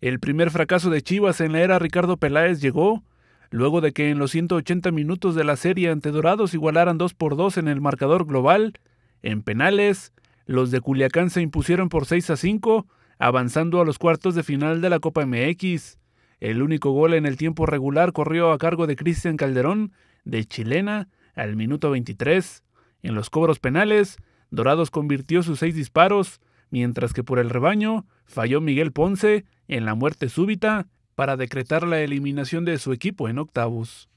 El primer fracaso de Chivas en la era Ricardo Peláez llegó luego de que en los 180 minutos de la serie ante Dorados igualaran 2 por 2 en el marcador global. En penales, los de Culiacán se impusieron por 6 a 5, avanzando a los cuartos de final de la Copa MX. El único gol en el tiempo regular corrió a cargo de Cristian Calderón, de Chilena, al minuto 23. En los cobros penales, Dorados convirtió sus seis disparos, mientras que por el rebaño falló Miguel Ponce en la muerte súbita para decretar la eliminación de su equipo en octavos.